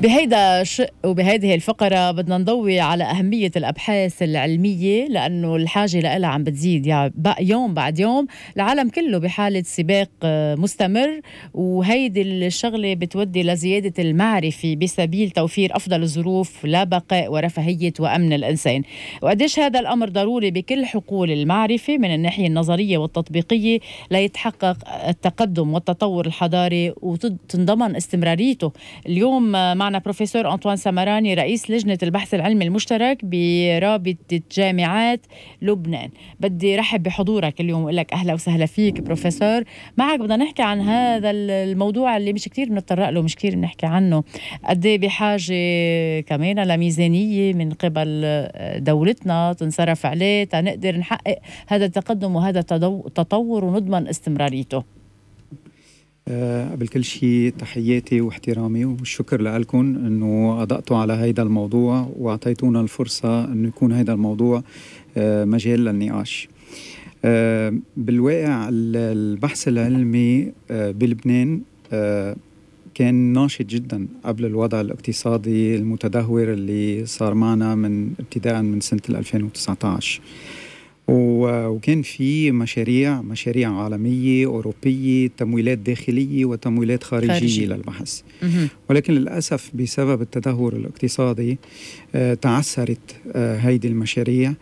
بهيدا الشق وبهذه الفقرة بدنا نضوي على أهمية الأبحاث العلمية لأنه الحاجة لها عم بتزيد يعني يوم بعد يوم العالم كله بحالة سباق آه، مستمر وهيدي الشغلة بتودي لزيادة المعرفة بسبيل توفير أفضل الظروف لبقاء ورفاهية وأمن الإنسان وقديش هذا الأمر ضروري بكل حقول المعرفة من الناحية النظرية والتطبيقية ليتحقق التقدم والتطور الحضاري وتنضمن استمراريته اليوم آه، مع معنا بروفيسور أنطوان سمراني رئيس لجنة البحث العلمي المشترك برابطة جامعات لبنان بدي رحب بحضورك اليوم وقول لك أهلا وسهلا فيك بروفيسور معك بدنا نحكي عن هذا الموضوع اللي مش كتير بنتطرق له مش كتير بنحكي عنه قد إيه بحاجة كمان لميزانية من قبل دولتنا تنصرف عليه تنقدر نحقق هذا التقدم وهذا التطور ونضمن استمراريته آه، قبل كل شيء تحياتي واحترامي والشكر لكم انه اضقتوا على هيدا الموضوع واعطيتونا الفرصه انه يكون هيدا الموضوع آه، مجال للنقاش. آه، بالواقع البحث العلمي بلبنان كان ناشط جدا قبل الوضع الاقتصادي المتدهور اللي صار معنا من ابتداء من سنه 2019. وكان في مشاريع مشاريع عالمية أوروبية تمويلات داخلية وتمويلات خارجية خارجي. للبحث ولكن للأسف بسبب التدهور الاقتصادي آه، تعثرت آه، هيدي المشاريع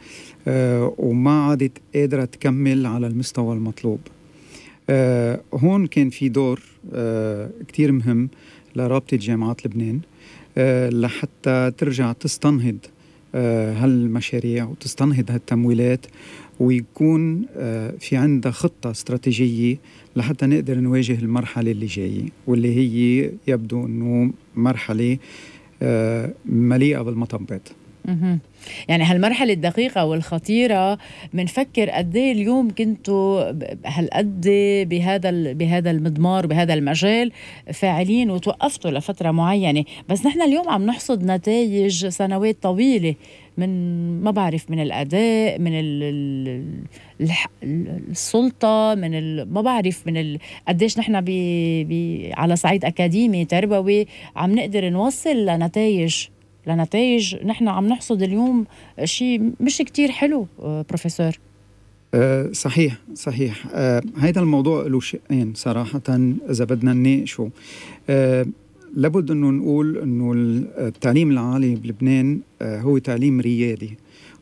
آه، وما عادت قادرة تكمل على المستوى المطلوب هون كان في دور كتير مهم لرابطة جامعات لبنان لحتى ترجع تستنهض آه، هالمشاريع وتستنهض هالتمويلات ويكون آه، في عندها خطة استراتيجية لحتى نقدر نواجه المرحلة اللي جاية واللي هي يبدو أنه مرحلة آه، مليئة بالمطبات يعني هالمرحلة الدقيقة والخطيرة بنفكر قد ايه اليوم كنتوا هالقد بهذا بهذا المضمار بهذا المجال فاعلين وتوقفتوا لفترة معينة، بس نحن اليوم عم نحصد نتائج سنوات طويلة من ما بعرف من الاداء من ال... السلطه من ما بعرف من قديش نحن ب... ب... على صعيد اكاديمي تربوي عم نقدر نوصل لنتائج لنتائج نحن عم نحصد اليوم شيء مش كتير حلو آه، بروفيسور أه صحيح صحيح أه هيدا الموضوع له شقين صراحة إذا بدنا نناقشه أه لابد أنه نقول أنه التعليم العالي بلبنان أه هو تعليم ريادي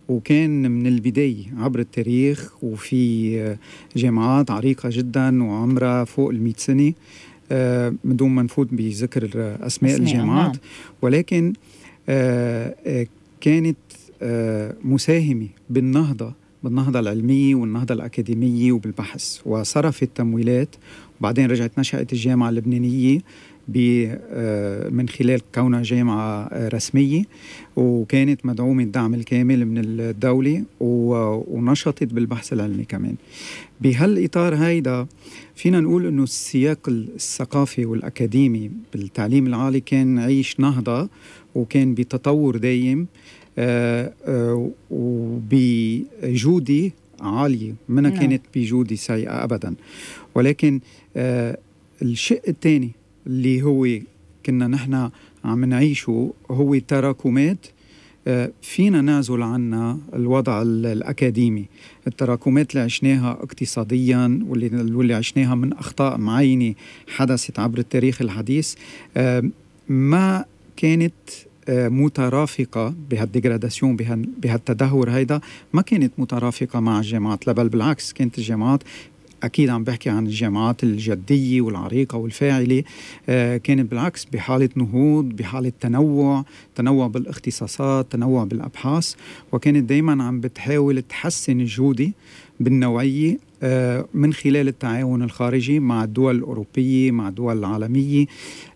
وكان من البداية عبر التاريخ وفي آه، جامعات عريقة جدا وعمرها فوق المئة سنة آه، من دون ما نفوت بذكر أسماء الجامعات نعم. ولكن آه آه، آه، كانت آه، مساهمة بالنهضة بالنهضة العلمية والنهضة الأكاديمية وبالبحث وصرفت تمويلات وبعدين رجعت نشأت الجامعة اللبنانية من خلال كونها جامعة رسمية وكانت مدعومة الدعم الكامل من الدولة ونشطت بالبحث العلمي كمان بهالإطار هيدا فينا نقول أنه السياق الثقافي والأكاديمي بالتعليم العالي كان عيش نهضة وكان بتطور دايم آه، آه، وبجودة عالية منها نعم. كانت بجودة سيئة أبدا ولكن آه، الشق الثاني اللي هو كنا نحن عم نعيشه هو تراكمات فينا نعزل عنا الوضع الأكاديمي التراكمات اللي عشناها اقتصاديا واللي, واللي عشناها من أخطاء معينة حدثت عبر التاريخ الحديث ما كانت آه، مترافقة بهالديجراداسيون بهالتدهور هيدا ما كانت مترافقة مع الجامعات لا بل بالعكس كانت الجامعات أكيد عم بحكي عن الجامعات الجدية والعريقة والفاعلة آه، كانت بالعكس بحالة نهوض بحالة تنوع تنوع بالاختصاصات تنوع بالأبحاث وكانت دايما عم بتحاول تحسن الجودة بالنوعية آه، من خلال التعاون الخارجي مع الدول الأوروبية مع الدول العالمية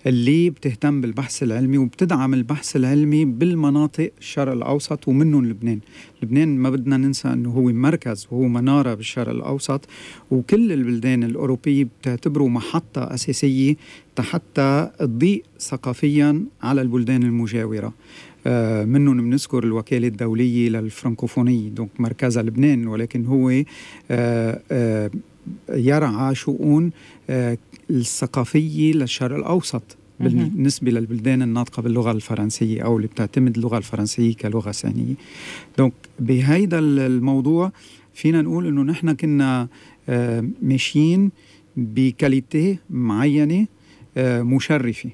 اللي بتهتم بالبحث العلمي وبتدعم البحث العلمي بالمناطق الشرق الأوسط ومنهم لبنان لبنان ما بدنا ننسى أنه هو مركز وهو منارة بالشرق الأوسط وكل البلدان الأوروبية بتعتبره محطة أساسية حتى تضيء ثقافيا على البلدان المجاورة آه، منهم بنذكر الوكالة الدولية للفرنكوفونية دونك مركزها لبنان ولكن هو آه، آه، يرعى شؤون الثقافية للشرق الأوسط بالنسبة للبلدان الناطقة باللغة الفرنسية أو اللي بتعتمد اللغة الفرنسية كلغة ثانية دونك بهيدا الموضوع فينا نقول انه نحن كنا ماشيين بكاليتي معينة مشرفة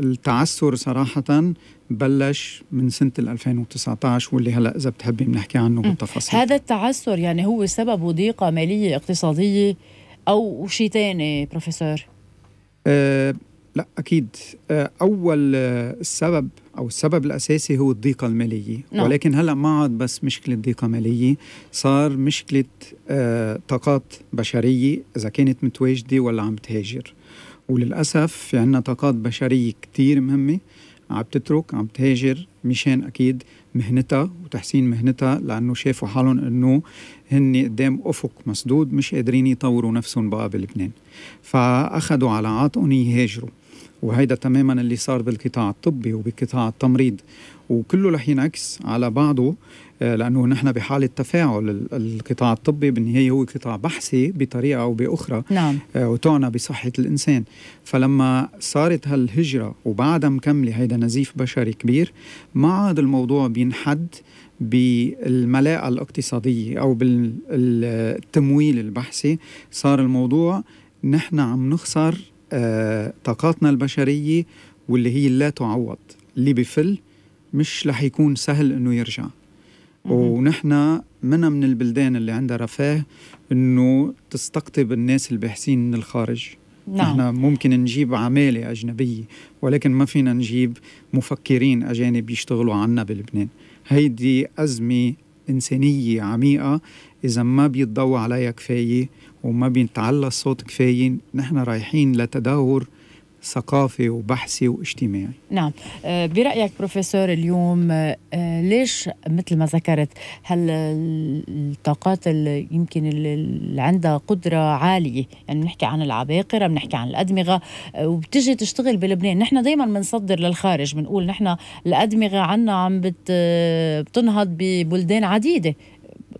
التعثر صراحة بلش من سنة 2019 واللي هلأ إذا بتحبي بنحكي عنه بالتفاصيل هذا التعثر يعني هو سببه ضيقة مالية اقتصادية أو شيء تاني بروفيسور أه لا أكيد آه، أول السبب أو السبب الأساسي هو الضيقة المالية لا. نعم. ولكن هلأ ما عاد بس مشكلة ضيقة مالية صار مشكلة أه طاقات بشرية إذا كانت متواجدة ولا عم تهاجر وللأسف في عنا طاقات بشرية كتير مهمة عم تترك عم تهاجر مشان اكيد مهنتها وتحسين مهنتها لانه شافوا حالهم انه هن قدام افق مسدود مش قادرين يطوروا نفسهم بقى بلبنان فاخذوا على عاتقهم يهاجروا وهيدا تماما اللي صار بالقطاع الطبي وبقطاع التمريض وكله رح ينعكس على بعضه آه، لانه نحن بحاله تفاعل القطاع الطبي بالنهايه هو قطاع بحثي بطريقه او باخرى نعم آه، وتعنى بصحه الانسان فلما صارت هالهجره وبعدها مكمله هيدا نزيف بشري كبير ما عاد الموضوع بينحد بالملاءة الاقتصادية أو بالتمويل البحثي صار الموضوع نحن عم نخسر آه، طاقاتنا البشرية واللي هي لا تعوض اللي بفل مش رح يكون سهل انه يرجع ونحن منا من البلدان اللي عندها رفاه انه تستقطب الناس الباحثين من الخارج نعم. احنا ممكن نجيب عمالة أجنبية ولكن ما فينا نجيب مفكرين أجانب يشتغلوا عنا بلبنان هيدي أزمة إنسانية عميقة إذا ما بيتضوى عليها كفاية وما بيتعلى الصوت كفاية نحن رايحين لتدهور ثقافي وبحثي واجتماعي نعم آه، برأيك بروفيسور اليوم آه، آه، ليش مثل ما ذكرت هل الطاقات اللي يمكن اللي عندها قدرة عالية يعني بنحكي عن العباقرة بنحكي عن الأدمغة وبتجي تشتغل بلبنان نحن دايما بنصدر للخارج بنقول نحن الأدمغة عنا عم بتنهض ببلدان عديدة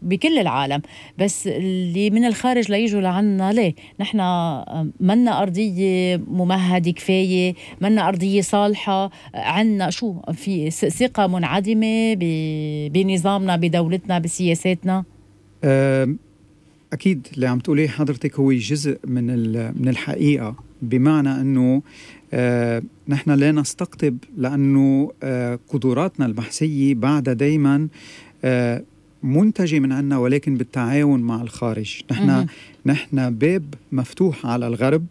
بكل العالم بس اللي من الخارج ليجوا لعنا ليه نحن منا أرضية ممهدة كفاية منا أرضية صالحة عنا شو في ثقة منعدمة بنظامنا بدولتنا بسياساتنا أكيد اللي عم تقوليه حضرتك هو جزء من من الحقيقة بمعنى أنه آه، نحن لا نستقطب لأنه آه، قدراتنا البحثية بعد دايما آه، منتجه من عنا ولكن بالتعاون مع الخارج نحن نحن باب مفتوح على الغرب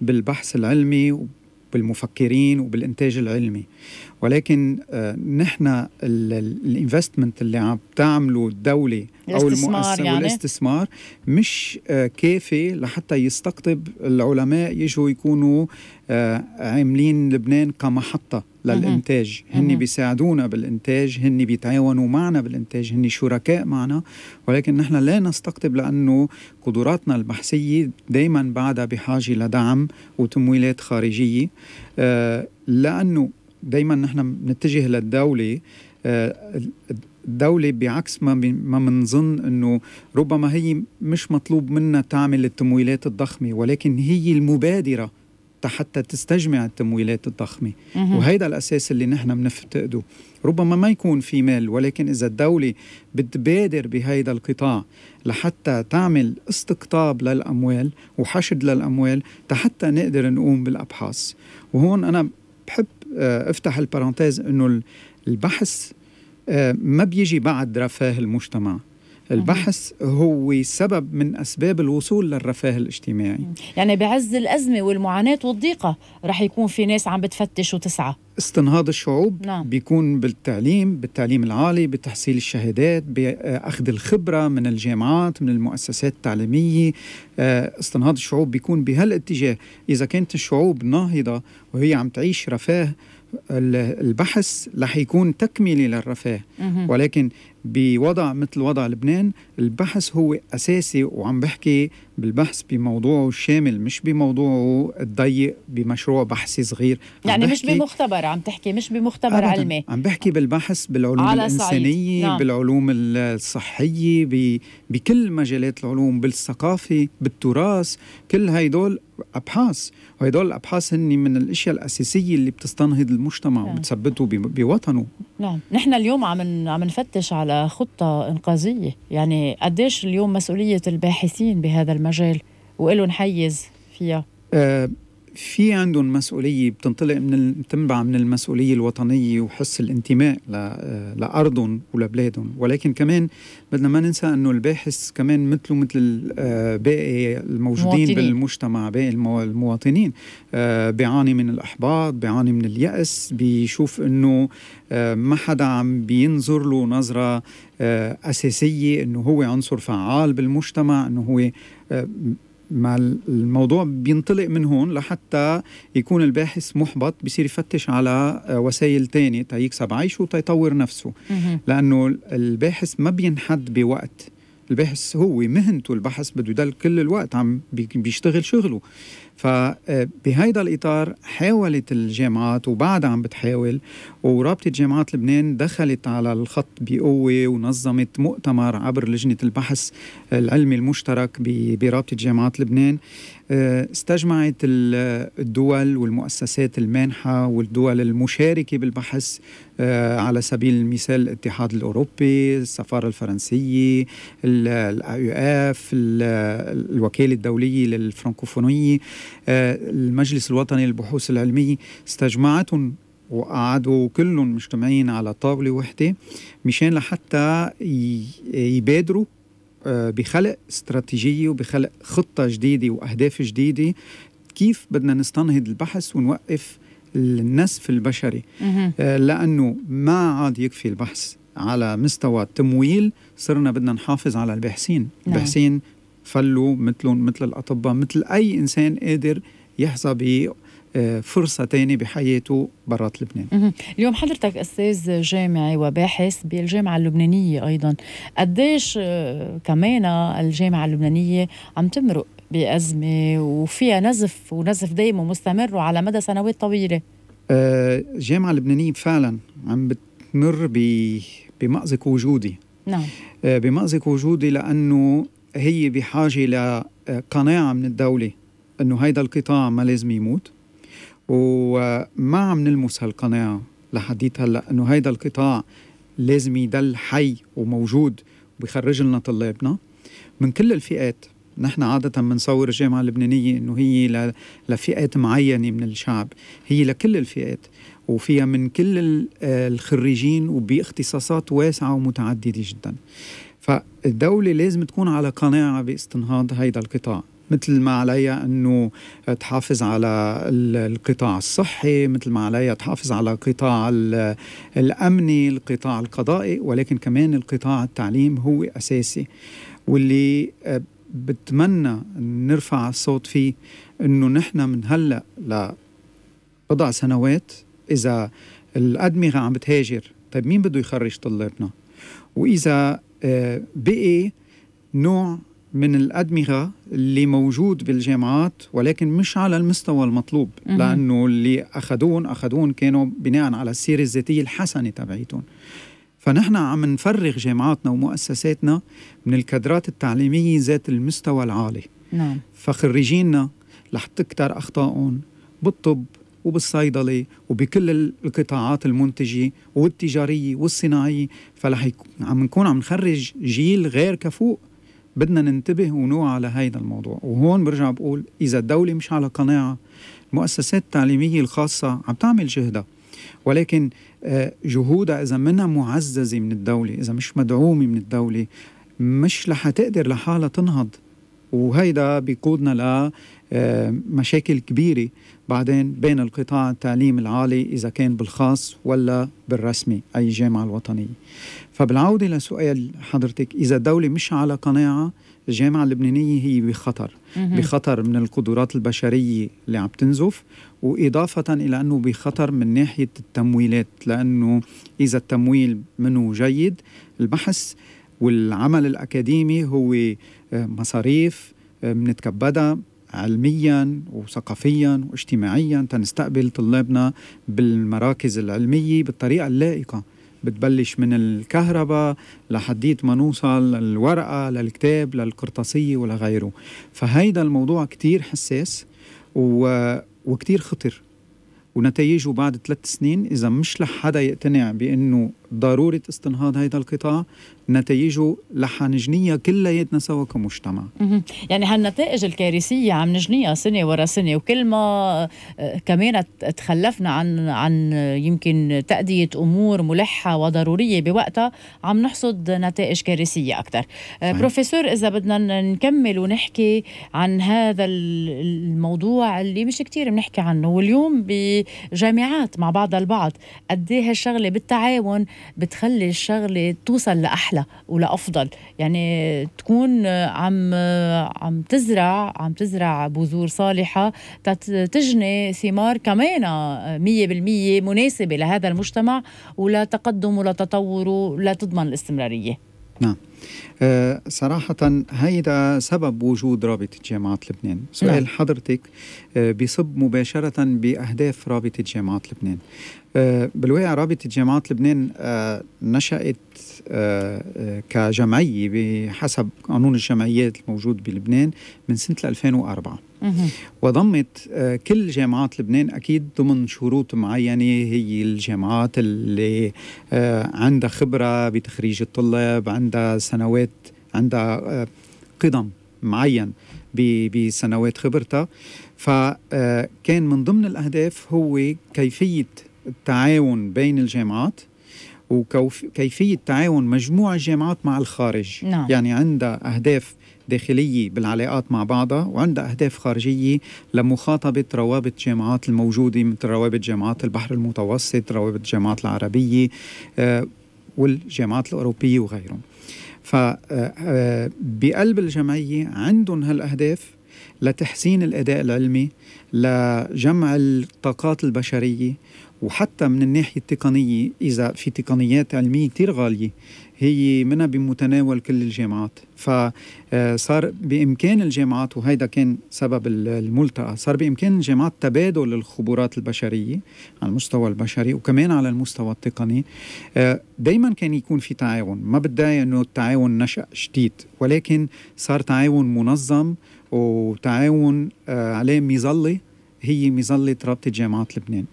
بالبحث العلمي وبالمفكرين وبالانتاج العلمي ولكن آه نحن الانفستمنت اللي عم تعمله الدوله او المؤسسه يعني؟ والاستثمار مش آه كافي لحتى يستقطب العلماء يجوا يكونوا آه عاملين لبنان كمحطه للإنتاج هن بيساعدونا بالإنتاج هن بيتعاونوا معنا بالإنتاج هن شركاء معنا ولكن نحن لا نستقطب لأنه قدراتنا البحثية دايما بعدها بحاجة لدعم وتمويلات خارجية آه، لأنه دايما نحن نتجه للدولة آه، الدولة بعكس ما ما بنظن انه ربما هي مش مطلوب منا تعمل التمويلات الضخمة ولكن هي المبادرة حتى تستجمع التمويلات الضخمة وهيدا الأساس اللي نحن بنفتقده ربما ما يكون في مال ولكن إذا الدولة بتبادر بهيدا القطاع لحتى تعمل استقطاب للأموال وحشد للأموال حتى نقدر نقوم بالأبحاث وهون أنا بحب آه، افتح البارنتيز انه البحث آه، ما بيجي بعد رفاه المجتمع البحث هو سبب من أسباب الوصول للرفاه الاجتماعي يعني بعز الأزمة والمعاناة والضيقة رح يكون في ناس عم بتفتش وتسعى استنهاض الشعوب نعم. بيكون بالتعليم بالتعليم العالي بتحصيل الشهادات بأخذ الخبرة من الجامعات من المؤسسات التعليمية آه، استنهاض الشعوب بيكون بهالاتجاه إذا كانت الشعوب ناهضة وهي عم تعيش رفاه البحث رح يكون تكملة للرفاه ولكن بوضع مثل وضع لبنان البحث هو أساسي وعم بحكي بالبحث بموضوعه الشامل مش بموضوعه الضيق بمشروع بحثي صغير يعني مش بمختبر عم تحكي مش بمختبر أبداً. علمي عم بحكي بالبحث بالعلوم على الإنسانية نعم. بالعلوم الصحية بكل مجالات العلوم بالثقافة بالتراث كل هيدول أبحاث وهدول الأبحاث هن من الأشياء الأساسية اللي بتستنهض المجتمع نعم. وبتثبته بوطنه نعم نحن اليوم عم عم نفتش على خطة إنقاذية يعني قديش اليوم مسؤولية الباحثين بهذا المجال المجال وإلهم حيز فيها آه في عندهم مسؤولية بتنطلق من بتنبع من المسؤولية الوطنية وحس الانتماء لأرضهم ولبلادهم ولكن كمان بدنا ما ننسى أنه الباحث كمان مثله مثل آه، باقي الموجودين مواطنين. بالمجتمع باقي المواطنين آه، بيعاني من الإحباط بيعاني من اليأس بيشوف أنه آه، ما حدا عم بينظر له نظرة أساسية أنه هو عنصر فعال بالمجتمع أنه هو مع الموضوع بينطلق من هون لحتى يكون الباحث محبط بصير يفتش على وسائل تانية تيكسب عيشه وتيطور نفسه لأنه الباحث ما بينحد بوقت الباحث هو مهنته البحث بده يضل كل الوقت عم بيشتغل شغله فبهيدا الإطار حاولت الجامعات وبعدها عم بتحاول ورابطة جامعات لبنان دخلت على الخط بقوة ونظمت مؤتمر عبر لجنة البحث العلمي المشترك برابطة جامعات لبنان آه، استجمعت الدول والمؤسسات المانحة والدول المشاركة بالبحث آه، على سبيل المثال الاتحاد الأوروبي السفارة الفرنسية الاي اف الوكالة الدولية للفرنكوفونية آه، المجلس الوطني للبحوث العلمية استجمعتهم وقعدوا كلهم مجتمعين على طاولة وحدة مشان لحتى يبادروا آه، بخلق استراتيجيه وبخلق خطه جديده واهداف جديده كيف بدنا نستنهض البحث ونوقف النسف البشري آه، لانه ما عاد يكفي البحث على مستوى التمويل صرنا بدنا نحافظ على الباحثين نعم. الباحثين فلوا مثلهم مثل الاطباء مثل اي انسان قادر يحظى فرصة تانية بحياته برات لبنان اليوم حضرتك أستاذ جامعي وباحث بالجامعة اللبنانية أيضا قديش آه، كمان الجامعة اللبنانية عم تمرق بأزمة وفيها نزف ونزف دايم ومستمر وعلى مدى سنوات طويلة آه، الجامعة اللبنانية فعلا عم بتمر بمأزق وجودي نعم آه، بمأزق وجودي لأنه هي بحاجة لقناعة من الدولة أنه هيدا القطاع ما لازم يموت وما عم نلمس هالقناعة لحديت هلا انه هيدا القطاع لازم يضل حي وموجود وبيخرج لنا طلابنا من كل الفئات نحن عادة بنصور الجامعة اللبنانية انه هي لفئات معينة من الشعب، هي لكل الفئات وفيها من كل الخريجين وباختصاصات واسعة ومتعددة جدا. فالدولة لازم تكون على قناعة باستنهاض هيدا القطاع، مثل ما عليها انه تحافظ على القطاع الصحي مثل ما عليها تحافظ على القطاع الامني القطاع القضائي ولكن كمان القطاع التعليم هو اساسي واللي آه، بتمنى نرفع الصوت فيه انه نحن من هلا لبضع سنوات اذا الادمغه عم بتهاجر طيب مين بده يخرج طلابنا واذا آه، بقي نوع من الأدمغة اللي موجود بالجامعات ولكن مش على المستوى المطلوب مم. لأنه اللي أخذون أخذون كانوا بناء على السيرة الذاتية الحسنة تبعيتهم فنحن عم نفرغ جامعاتنا ومؤسساتنا من الكادرات التعليمية ذات المستوى العالي نعم. فخريجينا رح تكتر أخطائهم بالطب وبالصيدلة وبكل القطاعات المنتجة والتجارية والصناعية فرح عم نكون عم نخرج جيل غير كفوق بدنا ننتبه ونوع على هيدا الموضوع وهون برجع بقول إذا الدولة مش على قناعة المؤسسات التعليمية الخاصة عم تعمل جهدها ولكن آه، جهودها إذا منها معززة من الدولة إذا مش مدعومة من الدولة مش رح تقدر لحالها تنهض وهيدا بيقودنا ل آه، مشاكل كبيرة بعدين بين القطاع التعليم العالي إذا كان بالخاص ولا بالرسمي أي جامعة الوطنية فبالعودة لسؤال حضرتك إذا الدولة مش على قناعة الجامعة اللبنانية هي بخطر بخطر من القدرات البشرية اللي عم تنزف وإضافة إلى أنه بخطر من ناحية التمويلات لأنه إذا التمويل منه جيد البحث والعمل الأكاديمي هو آه، مصاريف منتكبدها آه، علميا وثقافيا واجتماعيا تنستقبل طلابنا بالمراكز العلمية بالطريقة اللائقة بتبلش من الكهرباء لحديت ما نوصل للورقة للكتاب للقرطاسية ولغيره فهيدا الموضوع كتير حساس و... وكتير خطر ونتائجه بعد ثلاث سنين إذا مش لحدا يقتنع بأنه ضرورة استنهاض هذا القطاع نتائجه رح نجنيها كلياتنا سوا كمجتمع يعني هالنتائج الكارثية عم نجنيها سنة ورا سنة وكل ما آه، كمان تخلفنا عن عن يمكن تأدية أمور ملحة وضرورية بوقتها عم نحصد نتائج كارثية أكثر آه، بروفيسور إذا بدنا نكمل ونحكي عن هذا الموضوع اللي مش كتير بنحكي عنه واليوم بجامعات مع بعضها البعض قديه هالشغله بالتعاون بتخلي الشغله توصل لاحلى ولافضل يعني تكون عم عم تزرع عم تزرع بذور صالحه تجني ثمار كمان 100% مناسبه لهذا المجتمع ولتقدمه ولتطوره لتضمن الاستمراريه نعم أه صراحة هيدا سبب وجود رابطة جامعات لبنان سؤال نعم. حضرتك أه بصب مباشرة بأهداف رابطة جامعات لبنان أه بالواقع رابطة جامعات لبنان آه، نشأت آه، آه، كجمعية بحسب قانون الجمعيات الموجود بلبنان من سنة 2004 وضمت آه، كل جامعات لبنان أكيد ضمن شروط معينة هي الجامعات اللي عندها خبرة بتخريج الطلاب عندها سنوات عندها قدم معين بسنوات خبرتها فكان من ضمن الأهداف هو كيفية التعاون بين الجامعات وكيفية تعاون مجموعة جامعات مع الخارج نعم. يعني عندها أهداف داخلية بالعلاقات مع بعضها وعندها أهداف خارجية لمخاطبة روابط جامعات الموجودة مثل روابط جامعات البحر المتوسط روابط جامعات العربية آه، والجامعات الأوروبية وغيرهم فبقلب آه، آه، الجمعية عندهم هالأهداف لتحسين الأداء العلمي لجمع الطاقات البشرية وحتى من الناحية التقنية إذا في تقنيات علمية كتير غالية هي منها بمتناول كل الجامعات فصار آه، بإمكان الجامعات وهيدا كان سبب الملتقى صار بإمكان الجامعات تبادل الخبرات البشرية على المستوى البشري وكمان على المستوى التقني آه، دايما كان يكون في تعاون ما بدي أنه التعاون نشأ جديد ولكن صار تعاون منظم وتعاون آه، عليه مظله هي مظلة رابطة جامعات لبنان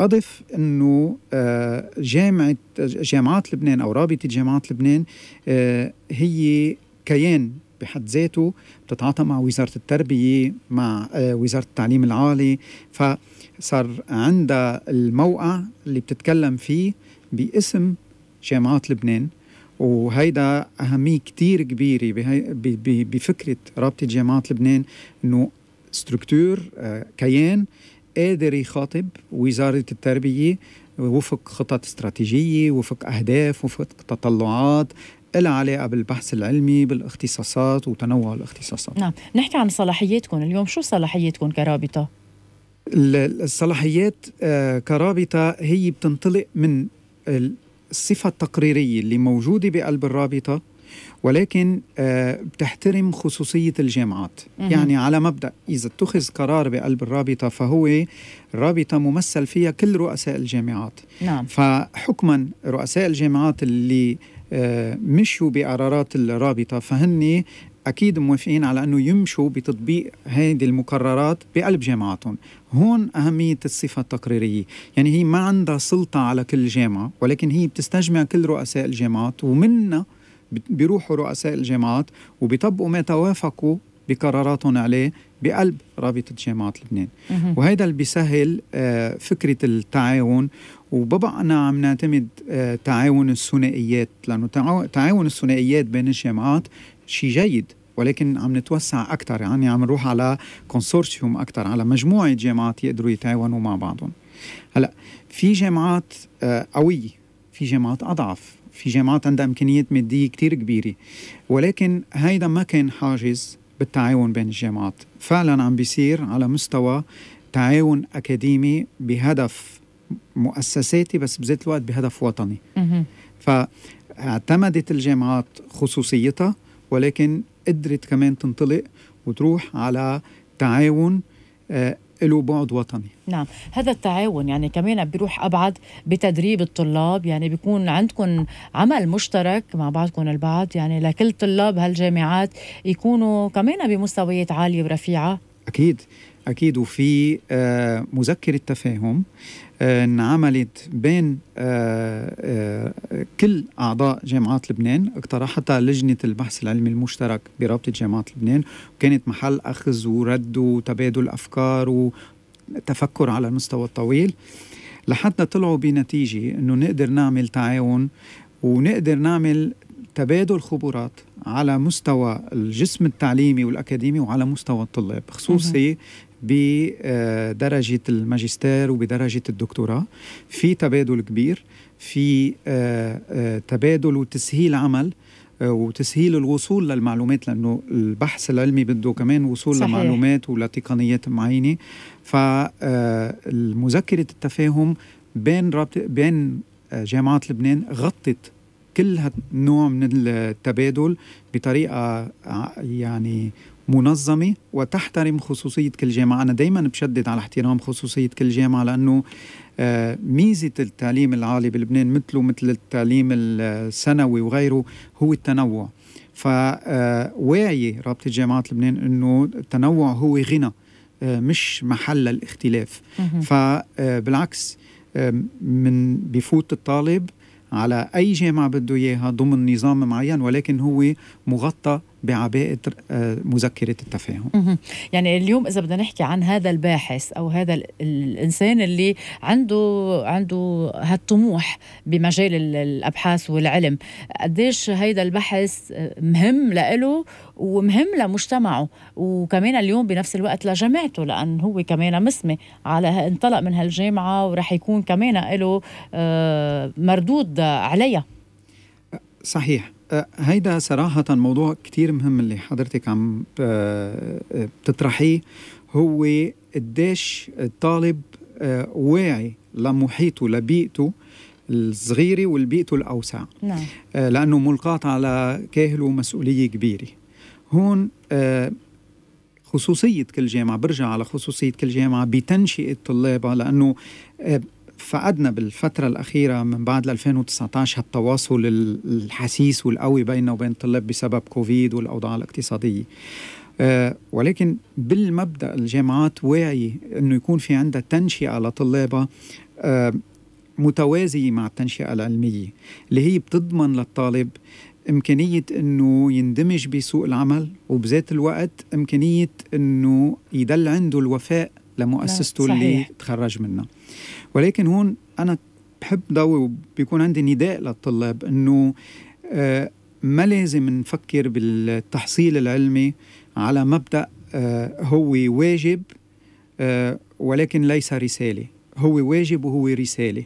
أضف أنه آه، جامعة جامعات لبنان أو رابطة جامعات لبنان آه، هي كيان بحد ذاته بتتعاطى مع وزارة التربية مع آه، وزارة التعليم العالي فصار عندها الموقع اللي بتتكلم فيه باسم جامعات لبنان وهيدا أهمية كتير كبيرة بفكرة رابطة جامعات لبنان أنه ستركتور كيان قادر يخاطب وزارة التربية وفق خطط استراتيجية وفق أهداف وفق تطلعات لها علاقة بالبحث العلمي بالاختصاصات وتنوع الاختصاصات نعم نحكي عن صلاحياتكم اليوم شو صلاحياتكم كرابطة؟ الصلاحيات آه، كرابطة هي بتنطلق من الصفة التقريرية اللي موجودة بقلب الرابطة ولكن آه، بتحترم خصوصية الجامعات يعني على مبدأ إذا اتخذ قرار بقلب الرابطة فهو رابطة ممثل فيها كل رؤساء الجامعات نعم. فحكما رؤساء الجامعات اللي آه، مشوا بقرارات الرابطة فهن أكيد موافقين على أنه يمشوا بتطبيق هذه المقررات بقلب جامعاتهم هون أهمية الصفة التقريرية يعني هي ما عندها سلطة على كل جامعة ولكن هي بتستجمع كل رؤساء الجامعات ومنا بيروحوا رؤساء الجامعات وبيطبقوا ما توافقوا بقراراتهم عليه بقلب رابطة جامعات لبنان وهذا اللي بيسهل آه، فكرة التعاون وببقى أنا عم نعتمد آه، تعاون الثنائيات لأنه تعاون الثنائيات بين الجامعات شيء جيد ولكن عم نتوسع أكثر يعني عم نروح على كونسورسيوم أكثر على مجموعة جامعات يقدروا يتعاونوا مع بعضهم هلا في جامعات آه، قوية في جامعات أضعف في جامعات عندها إمكانيات مادية كتير كبيرة ولكن هيدا ما كان حاجز بالتعاون بين الجامعات فعلا عم بيصير على مستوى تعاون أكاديمي بهدف مؤسساتي بس بذات الوقت بهدف وطني فاعتمدت الجامعات خصوصيتها ولكن قدرت كمان تنطلق وتروح على تعاون آه، له بعد وطني نعم هذا التعاون يعني كمان بيروح ابعد بتدريب الطلاب يعني بيكون عندكم عمل مشترك مع بعضكم البعض يعني لكل طلاب هالجامعات يكونوا كمان بمستويات عاليه ورفيعه اكيد أكيد وفي آه، مذكرة تفاهم آه، انعملت بين آه، كل أعضاء جامعات لبنان اقترحتها لجنة البحث العلمي المشترك برابطة جامعات لبنان وكانت محل أخذ ورد وتبادل أفكار وتفكر على المستوى الطويل لحتى طلعوا بنتيجة أنه نقدر نعمل تعاون ونقدر نعمل تبادل خبرات على مستوى الجسم التعليمي والأكاديمي وعلى مستوى الطلاب خصوصي بدرجة الماجستير وبدرجة الدكتوراه في تبادل كبير في آه، آه، تبادل وتسهيل عمل آه، وتسهيل الوصول للمعلومات لانه البحث العلمي بده كمان وصول صحيح. لمعلومات ولتقنيات معينه فمذكره التفاهم بين رابط بين جامعات لبنان غطت كل هالنوع من التبادل بطريقه يعني منظمة وتحترم خصوصية كل جامعة أنا دايما بشدد على احترام خصوصية كل جامعة لأنه آه، ميزة التعليم العالي بلبنان مثله مثل التعليم السنوي وغيره هو التنوع فواعية آه، رابطة جامعات لبنان أنه التنوع هو غنى آه، مش محل الاختلاف فبالعكس من بفوت الطالب على أي جامعة بده إياها ضمن نظام معين ولكن هو مغطى بعباءة آه، مذكرة التفاهم يعني اليوم إذا بدنا نحكي عن هذا الباحث أو هذا الإنسان اللي عنده عنده هالطموح بمجال الأبحاث والعلم قديش هيدا البحث مهم لإله ومهم لمجتمعه وكمان اليوم بنفس الوقت لجامعته لأن هو كمان مسمي على انطلق من هالجامعة ورح يكون كمان له آه، مردود عليها صحيح أه، هيدا صراحة موضوع كتير مهم اللي حضرتك عم أه، أه، بتطرحيه هو قديش الطالب واعي لمحيطه لبيئته الصغيرة والبيئته الأوسع نعم. لأنه ملقاة على كاهله مسؤولية كبيرة هون خصوصية كل جامعة برجع على خصوصية كل جامعة بتنشئة طلابها لأنه فقدنا بالفترة الأخيرة من بعد 2019 هالتواصل الحسيس والقوي بيننا وبين الطلاب بسبب كوفيد والأوضاع الاقتصادية أه ولكن بالمبدأ الجامعات واعية أنه يكون في عندها تنشئة لطلابها أه متوازية مع التنشئة العلمية اللي هي بتضمن للطالب إمكانية أنه يندمج بسوق العمل وبذات الوقت إمكانية أنه يدل عنده الوفاء لمؤسسته اللي تخرج منها ولكن هون أنا بحب ضوي وبيكون عندي نداء للطلاب أنه آه، ما لازم نفكر بالتحصيل العلمي على مبدأ آه، هو واجب آه، ولكن ليس رسالة هو واجب وهو رسالة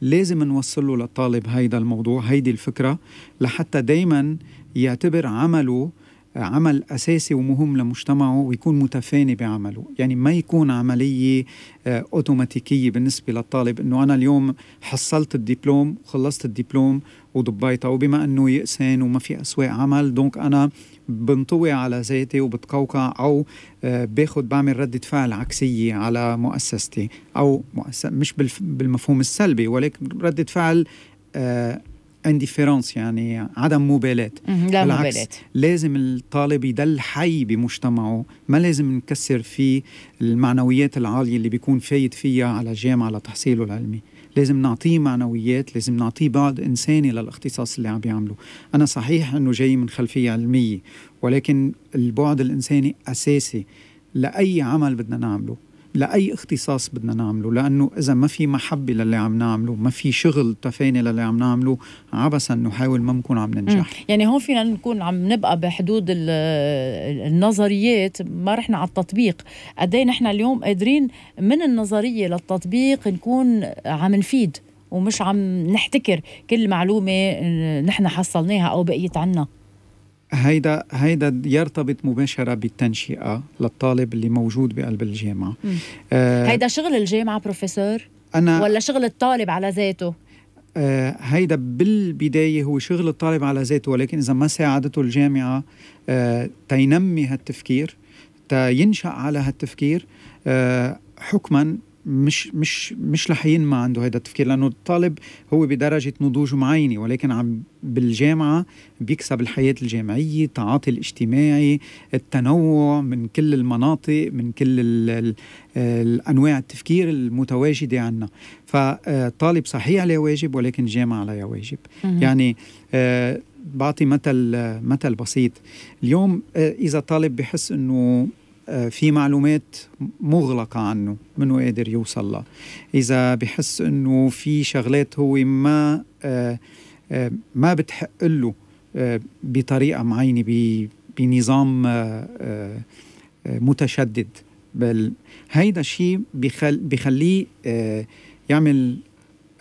لازم نوصل له للطالب هيدا الموضوع هيدي الفكرة لحتى دايما يعتبر عمله عمل أساسي ومهم لمجتمعه ويكون متفاني بعمله يعني ما يكون عملية آه، أوتوماتيكية بالنسبة للطالب أنه أنا اليوم حصلت الدبلوم وخلصت الدبلوم وضبيتها طيب، وبما أنه يقسان وما في أسواق عمل دونك أنا بنطوي على ذاتي وبتقوقع أو آه، باخد بعمل ردة فعل عكسية على مؤسستي أو مؤسس مش بالمفهوم السلبي ولكن ردة فعل آه، انديفيرونس يعني عدم مبالاة لا مبالاة لازم الطالب يضل حي بمجتمعه ما لازم نكسر فيه المعنويات العالية اللي بيكون فايت فيها على الجامعة لتحصيله العلمي لازم نعطيه معنويات لازم نعطيه بعد إنساني للاختصاص اللي عم بيعمله أنا صحيح أنه جاي من خلفية علمية ولكن البعد الإنساني أساسي لأي عمل بدنا نعمله لاي اختصاص بدنا نعمله لانه اذا ما في محبه للي عم نعمله ما في شغل تفاني للي عم نعمله عبثا نحاول ما نكون عم ننجح يعني هون فينا نكون عم نبقى بحدود النظريات ما رحنا على التطبيق قد ايه نحن اليوم قادرين من النظريه للتطبيق نكون عم نفيد ومش عم نحتكر كل معلومه آه، نحن حصلناها او بقيت عنا هيدا هيدا يرتبط مباشره بالتنشئه للطالب اللي موجود بقلب الجامعه آه هيدا شغل الجامعه بروفيسور أنا ولا شغل الطالب على ذاته آه هيدا بالبداية هو شغل الطالب على ذاته ولكن إذا ما ساعدته الجامعة آه تينمي هالتفكير تينشأ على هالتفكير آه حكما مش مش مش رح ينمى عنده هذا التفكير لانه الطالب هو بدرجه نضوج معينه ولكن عم بالجامعه بيكسب الحياه الجامعيه، التعاطي الاجتماعي، التنوع من كل المناطق، من كل الـ الـ الانواع التفكير المتواجده عندنا، فالطالب صحيح عليه واجب ولكن الجامعه عليها واجب، يعني آه، بعطي مثل مثل بسيط، اليوم آه، اذا طالب بحس انه آه، في معلومات مغلقة عنه منه قادر يوصل لها إذا بحس أنه في شغلات هو ما آه، آه، ما بتحق له بطريقة معينة بنظام متشدد بل هيدا الشيء بخل بخليه يعمل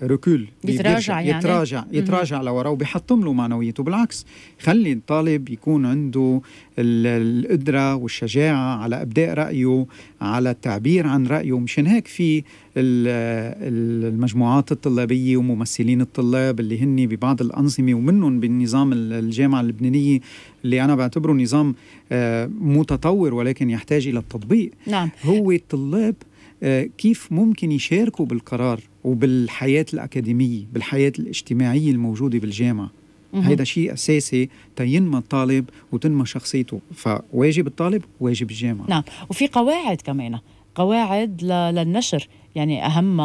ركول يتراجع يعني يتراجع يتراجع لورا وبيحطم له معنويته بالعكس خلي الطالب يكون عنده القدرة والشجاعة على إبداء رأيه على التعبير عن رأيه مشان هيك في المجموعات الطلابية وممثلين الطلاب اللي هن ببعض الأنظمة ومنهم بالنظام الجامعة اللبنانية اللي أنا بعتبره نظام آه، متطور ولكن يحتاج إلى التطبيق نعم. هو الطلاب آه، كيف ممكن يشاركوا بالقرار وبالحياة الأكاديمية بالحياة الاجتماعية الموجودة بالجامعة هذا شيء اساسي تينمى الطالب وتنمى شخصيته فواجب الطالب واجب الجامعه نعم وفي قواعد كمان قواعد للنشر يعني اهم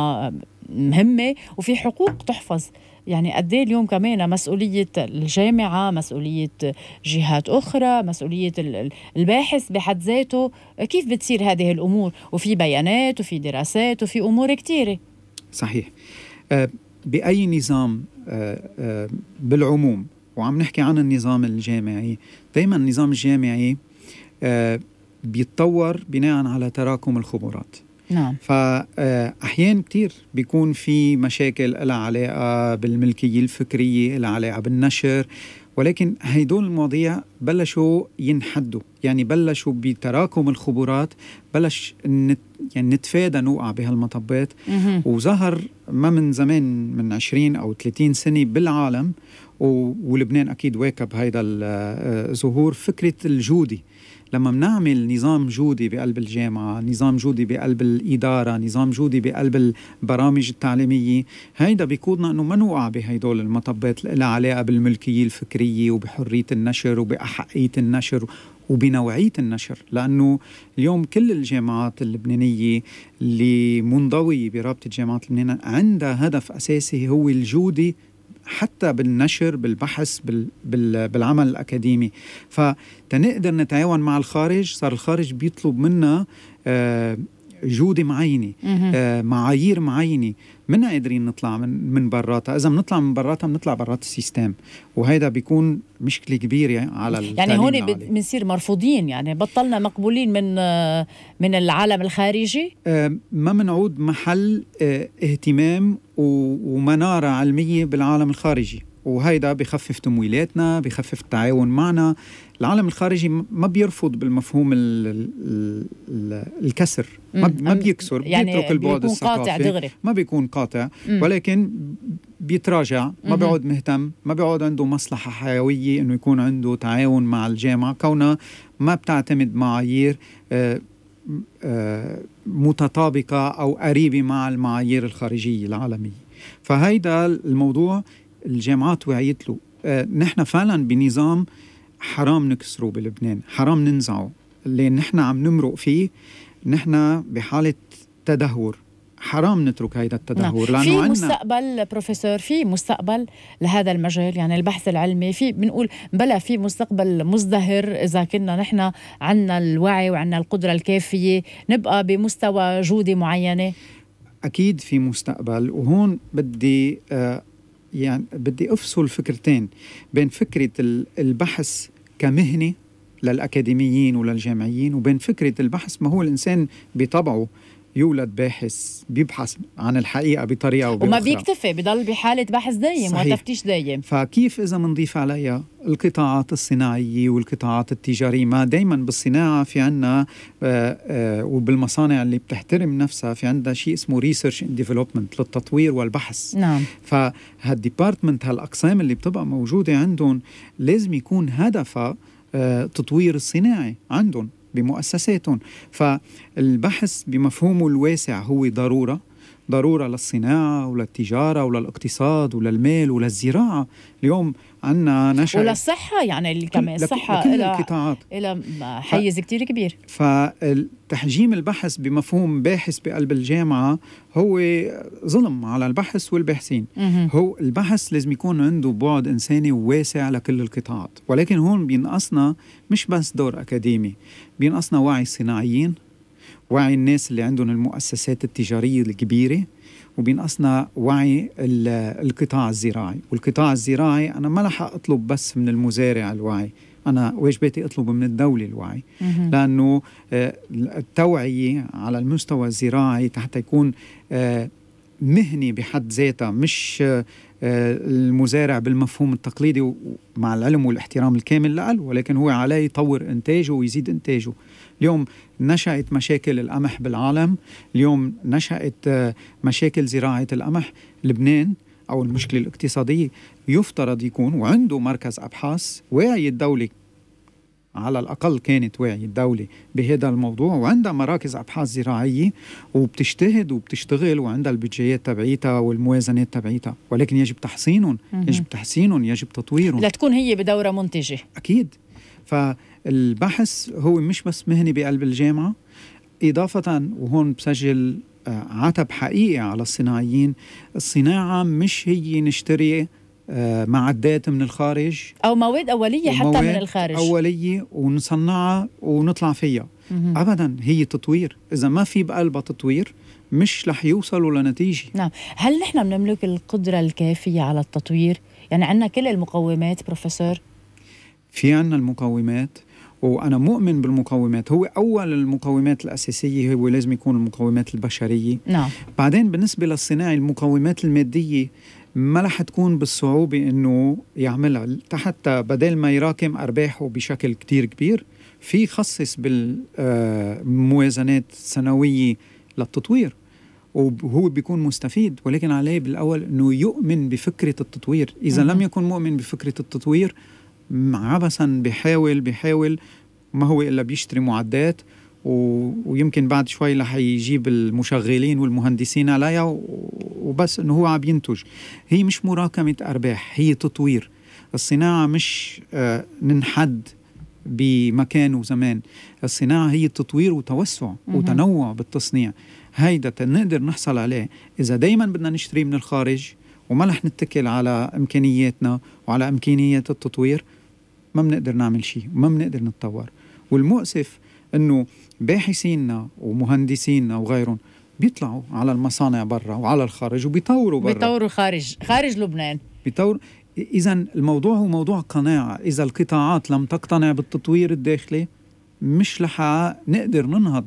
مهمه وفي حقوق تحفظ يعني قد إيه اليوم كمان مسؤولية الجامعة مسؤولية جهات أخرى مسؤولية الباحث بحد ذاته كيف بتصير هذه الأمور وفي بيانات وفي دراسات وفي أمور كثيرة صحيح آه، باي نظام آه، آه، بالعموم وعم نحكي عن النظام الجامعي دائما النظام الجامعي بيتطور بناء على تراكم الخبرات نعم فأحيان كتير بيكون في مشاكل لها علاقة بالملكية الفكرية لها علاقة بالنشر ولكن هيدول المواضيع بلشوا ينحدوا يعني بلشوا بتراكم الخبرات بلش نت يعني نتفادى نوقع بهالمطبات وظهر ما من زمان من 20 او 30 سنه بالعالم ولبنان اكيد واكب هيدا الظهور آه، فكره الجودي لما بنعمل نظام جودي بقلب الجامعة نظام جودي بقلب الإدارة نظام جودي بقلب البرامج التعليمية هيدا بيقودنا أنه ما نوقع بهدول المطبات اللي علاقة بالملكية الفكرية وبحرية النشر وبأحقية النشر وبنوعية النشر لأنه اليوم كل الجامعات اللبنانية اللي منضوية برابطة جامعات لبنان عندها هدف أساسي هو الجودي حتى بالنشر بالبحث بال بالعمل الأكاديمي فتنقدر نتعاون مع الخارج صار الخارج بيطلب منا آه، جوده معينه آه، معايير معينه منا قادرين نطلع من من براتها اذا بنطلع من براتها بنطلع برات السيستم وهيدا بيكون مشكله كبيره على يعني هون بنصير مرفوضين يعني بطلنا مقبولين من من العالم الخارجي آه، ما بنعود محل آه، اهتمام ومناره علميه بالعالم الخارجي وهيدا بخفف تمويلاتنا بخفف التعاون معنا العالم الخارجي ما بيرفض بالمفهوم الـ الـ الـ الكسر ما, ما بيكسر يعني بيترك البعد بيكون الثقافي قاطع دغري. ما بيكون قاطع مم. ولكن بيتراجع ما بيعود مهتم ما بيعود عنده مصلحة حيوية انه يكون عنده تعاون مع الجامعة كونها ما بتعتمد معايير آه، آه، متطابقة أو قريبة مع المعايير الخارجية العالمية فهيدا الموضوع الجامعات وعيت له آه، نحن فعلا بنظام حرام نكسره بلبنان حرام ننزعه اللي نحن عم نمرق فيه نحن بحالة تدهور حرام نترك هيدا نعم. التدهور لانه في مستقبل بروفيسور في مستقبل لهذا المجال يعني البحث العلمي في بنقول بلا في مستقبل مزدهر اذا كنا نحن عندنا الوعي وعندنا القدره الكافيه نبقى بمستوى جوده معينه اكيد في مستقبل وهون بدي آه، يعني بدي افصل فكرتين بين فكره البحث كمهنه للاكاديميين وللجامعيين وبين فكره البحث ما هو الانسان بطبعه يولد باحث بيبحث عن الحقيقه بطريقه وما بيكتفي بضل بحاله بحث دايم صحيح. وتفتيش دايم فكيف اذا بنضيف عليها القطاعات الصناعيه والقطاعات التجاريه ما دائما بالصناعه في عنا آه، آه، وبالمصانع اللي بتحترم نفسها في عندها شيء اسمه ريسيرش اند ديفلوبمنت للتطوير والبحث نعم فهالديبارتمنت هالاقسام اللي بتبقى موجوده عندهم لازم يكون هدفها آه، تطوير الصناعي عندهم بمؤسساتهم فالبحث بمفهومه الواسع هو ضروره ضرورة للصناعة وللتجارة وللاقتصاد وللمال وللزراعة اليوم عنا نشأ وللصحة يعني اللي كمان الصحة لكل القطاعات إلى حيز ف... كتير كبير فتحجيم البحث بمفهوم باحث بقلب الجامعة هو ظلم على البحث والباحثين هو البحث لازم يكون عنده بعد إنساني واسع لكل القطاعات ولكن هون بينقصنا مش بس دور أكاديمي بينقصنا وعي الصناعيين وعي الناس اللي عندهم المؤسسات التجارية الكبيرة وبينقصنا وعي القطاع الزراعي والقطاع الزراعي أنا ما لح أطلب بس من المزارع الوعي أنا واجباتي أطلب من الدولة الوعي لأنه التوعية آه، على المستوى الزراعي حتى يكون آه، مهنة بحد ذاتها مش آه، آه، المزارع بالمفهوم التقليدي مع العلم والاحترام الكامل له ولكن هو عليه يطور انتاجه ويزيد انتاجه اليوم نشأت مشاكل القمح بالعالم اليوم نشأت آه، مشاكل زراعة القمح لبنان أو المشكلة الاقتصادية يفترض يكون وعنده مركز أبحاث واعي الدولة على الأقل كانت واعية الدولة بهذا الموضوع وعندها مراكز أبحاث زراعية وبتجتهد وبتشتغل وعندها البدجيات تبعيتها والموازنات تبعيتها ولكن يجب تحسينهم يجب تحسينهم يجب تطويرهم لتكون هي بدورة منتجة أكيد فالبحث هو مش بس مهنة بقلب الجامعة إضافة وهون بسجل آه، عتب حقيقي على الصناعيين الصناعة مش هي نشتري آه، معدات من الخارج او مواد اوليه حتى من الخارج اوليه ونصنعها ونطلع فيها مهم. ابدا هي تطوير اذا ما في بقلبها تطوير مش رح يوصلوا لنتيجه نعم هل نحن بنملك القدره الكافيه على التطوير يعني عندنا كل المقومات بروفيسور في عندنا المقومات وانا مؤمن بالمقومات هو اول المقومات الاساسيه هو لازم يكون المقومات البشريه نعم بعدين بالنسبه للصناعي المقومات الماديه ما رح تكون بالصعوبة إنه يعملها حتى بدل ما يراكم أرباحه بشكل كتير كبير في يخصص بالموازنات آه، السنوية للتطوير وهو بيكون مستفيد ولكن عليه بالأول إنه يؤمن بفكرة التطوير إذا لم يكن مؤمن بفكرة التطوير عبثا بحاول بحاول ما هو إلا بيشتري معدات ويمكن بعد شوي رح يجيب المشغلين والمهندسين عليها وبس انه هو عم ينتج هي مش مراكمه ارباح هي تطوير الصناعه مش آه ننحد بمكان وزمان الصناعه هي تطوير وتوسع وتنوع بالتصنيع هيدا نقدر نحصل عليه اذا دائما بدنا نشتري من الخارج وما رح نتكل على امكانياتنا وعلى امكانيات التطوير ما بنقدر نعمل شيء ما بنقدر نتطور والمؤسف انه باحثينا ومهندسينا وغيرهم بيطلعوا على المصانع برا وعلى الخارج وبيطوروا برا بيطوروا خارج خارج لبنان بيطور اذا الموضوع هو موضوع قناعه اذا القطاعات لم تقتنع بالتطوير الداخلي مش رح نقدر ننهض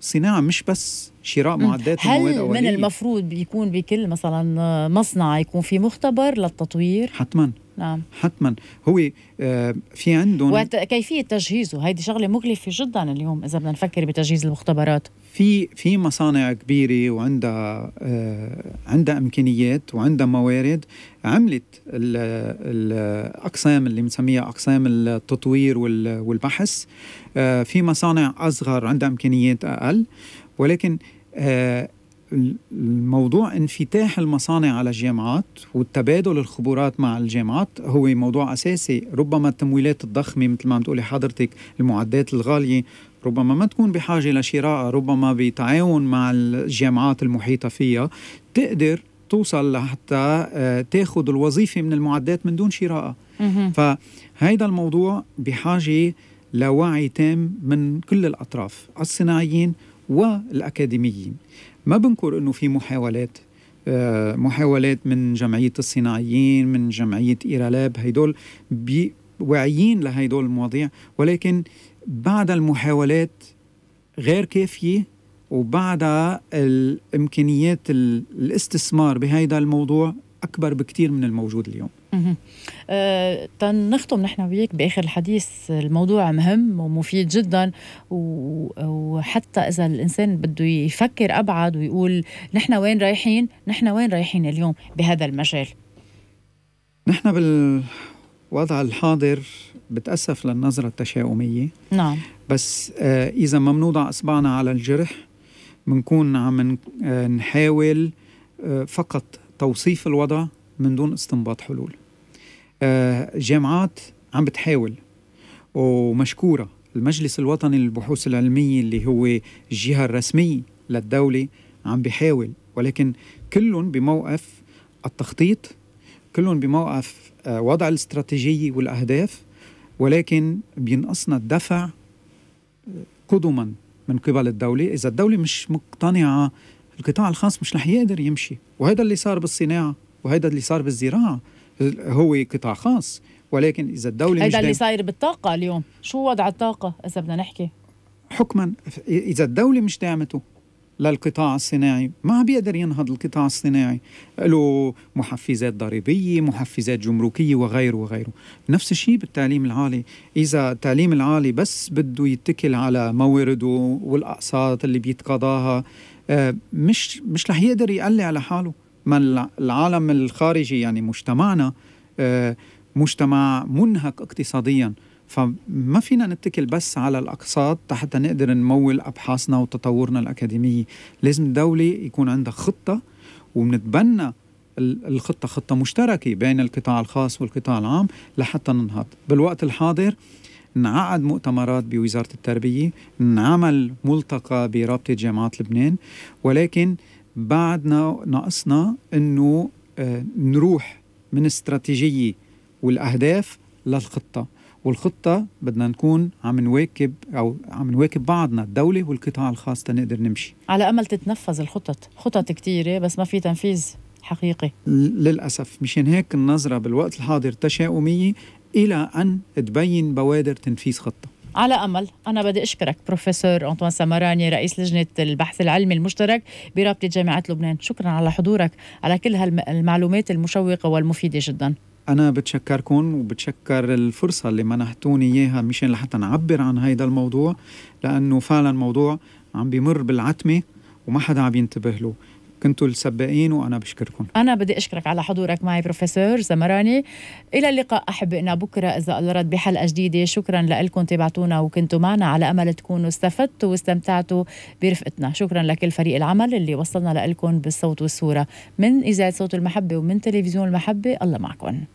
صناعة مش بس شراء معدات هل من المفروض يكون بكل مثلا مصنع يكون في مختبر للتطوير؟ حتماً نعم حتما هو آه، في عندهم وكيفيه تجهيزه هيدي شغله مكلفه جدا اليوم اذا بدنا نفكر بتجهيز المختبرات في في مصانع كبيره وعندها آه، عندها امكانيات وعندها موارد عملت الاقسام اللي بنسميها اقسام التطوير والبحث آه، في مصانع اصغر عندها امكانيات اقل ولكن الموضوع انفتاح المصانع على الجامعات والتبادل الخبرات مع الجامعات هو موضوع اساسي ربما التمويلات الضخمه مثل ما عم تقولي حضرتك المعدات الغاليه ربما ما تكون بحاجه لشرائها ربما بتعاون مع الجامعات المحيطه فيها تقدر توصل لحتى آه، تاخذ الوظيفه من المعدات من دون شرائها فهيدا الموضوع بحاجه لوعي تام من كل الاطراف الصناعيين والاكاديميين ما بنكر انه في محاولات آه، محاولات من جمعية الصناعيين من جمعية إيرالاب هيدول واعيين لهيدول المواضيع ولكن بعد المحاولات غير كافية وبعد الإمكانيات الاستثمار بهيدا الموضوع أكبر بكثير من الموجود اليوم اها تنختم نحن وياك باخر الحديث الموضوع مهم ومفيد جدا وحتى اذا الانسان بده يفكر ابعد ويقول نحن وين رايحين نحن وين رايحين اليوم بهذا المجال نحن بالوضع الحاضر بتاسف للنظره التشاؤميه نعم بس آه، اذا ما بنوضع اصبعنا على الجرح بنكون عم آه، نحاول آه، فقط توصيف الوضع من دون استنباط حلول آه، جامعات عم بتحاول ومشكوره المجلس الوطني للبحوث العلميه اللي هو الجهه الرسميه للدوله عم بيحاول ولكن كلهم بموقف التخطيط كلهم بموقف آه، وضع الاستراتيجيه والاهداف ولكن بينقصنا الدفع آه، قدما من قبل الدوله اذا الدوله مش مقتنعه القطاع الخاص مش رح يقدر يمشي وهذا اللي صار بالصناعه وهذا اللي صار بالزراعه هو قطاع خاص ولكن اذا الدوله هذا اللي صاير بالطاقه اليوم شو وضع الطاقه اذا بدنا نحكي حكما اذا الدوله مش دعمته للقطاع الصناعي ما بيقدر ينهض القطاع الصناعي له محفزات ضريبية محفزات جمركية وغيره وغيره نفس الشيء بالتعليم العالي إذا التعليم العالي بس بده يتكل على موارده والأقساط اللي بيتقاضاها آه، مش مش رح يقدر يقلي على حاله ما العالم الخارجي يعني مجتمعنا آه، مجتمع منهك اقتصاديا فما فينا نتكل بس على الاقساط حتى نقدر نمول ابحاثنا وتطورنا الاكاديمي لازم الدوله يكون عندها خطه ونتبنى الخطه خطه مشتركه بين القطاع الخاص والقطاع العام لحتى ننهض بالوقت الحاضر نعقد مؤتمرات بوزاره التربيه نعمل ملتقى برابطه جامعات لبنان ولكن بعدنا ناقصنا انه آه، نروح من استراتيجيه والاهداف للخطه والخطة بدنا نكون عم نواكب أو عم نواكب بعضنا الدولة والقطاع الخاص تنقدر نمشي على أمل تتنفذ الخطط خطط كثيره بس ما في تنفيذ حقيقي للأسف مشان هيك النظرة بالوقت الحاضر تشاؤمية إلى أن تبين بوادر تنفيذ خطة على امل انا بدي اشكرك بروفيسور انطوان سمراني رئيس لجنه البحث العلمي المشترك برابطه جامعه لبنان شكرا على حضورك على كل هالمعلومات المشوقه والمفيده جدا أنا بتشكركم وبتشكر الفرصة اللي منحتوني إياها مشان لحتى نعبر عن هيدا الموضوع لأنه فعلا موضوع عم بمر بالعتمة وما حدا عم ينتبه له كنتوا السباقين وانا بشكركم انا بدي اشكرك على حضورك معي بروفيسور زمراني الى اللقاء احبنا بكره اذا الله رد بحلقه جديده شكرا لكم تبعتونا وكنتوا معنا على امل تكونوا استفدتوا واستمتعتوا برفقتنا شكرا لكل فريق العمل اللي وصلنا لكم بالصوت والصوره من اذاعه صوت المحبه ومن تلفزيون المحبه الله معكم